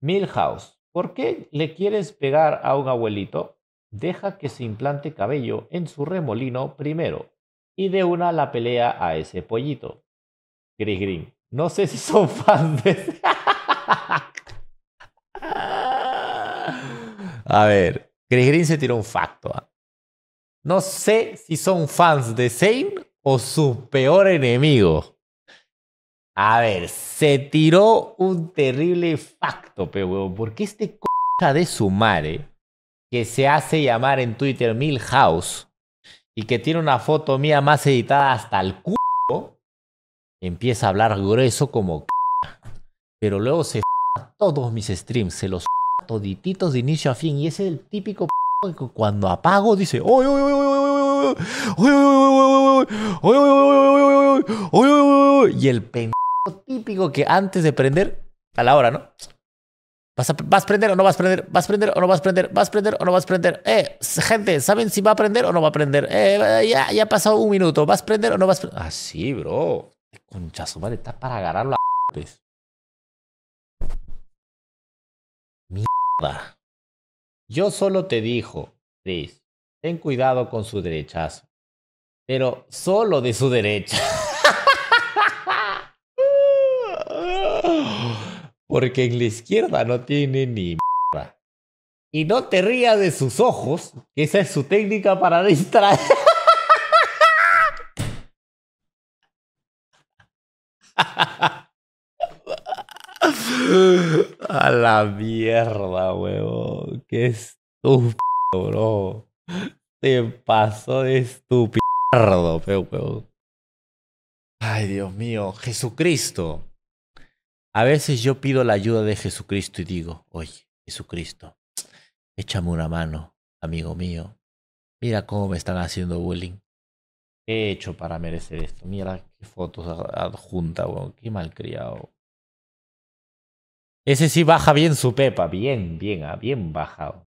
Milhouse, ¿por qué le quieres pegar a un abuelito? Deja que se implante cabello en su remolino primero y de una la pelea a ese pollito. Chris Green, ¿ah? no sé si son fans de... a ver, Chris Green se tiró un facto. No sé si son fans de Zane o su peor enemigo. A ver, se tiró un terrible facto, pe porque este cosa de su madre que se hace llamar en Twitter Milhouse, y que tiene una foto mía más editada hasta el culo, empieza a hablar grueso como pero luego se todos mis streams, se los todititos de inicio a fin, y ese es el típico cuando apago dice, y el típico que antes de prender, a la hora, ¿no? ¿Vas a, vas a prender o no vas a prender? ¿Vas a prender o no vas a prender? ¿Vas a prender o no vas a prender? Eh, gente, ¿saben si va a prender o no va a prender? Eh, ya, ya ha pasado un minuto. ¿Vas a prender o no vas a prender? Ah, sí, bro. Conchazo, vale, está para agarrarlo a pues. Mierda. Yo solo te dijo, Chris, ten cuidado con su derechazo. Pero solo de su derecha. porque en la izquierda no tiene ni mierda. Y no te rías de sus ojos, que esa es su técnica para distraer. A la mierda, huevo. Qué estúpido, bro. Te pasó de estúpido, huevo. Ay, Dios mío, Jesucristo. A veces yo pido la ayuda de Jesucristo y digo, oye, Jesucristo, échame una mano, amigo mío. Mira cómo me están haciendo bullying. ¿Qué he hecho para merecer esto? Mira qué fotos adjunta, weón. Qué malcriado. Ese sí baja bien su pepa. Bien, bien, ah, bien bajado.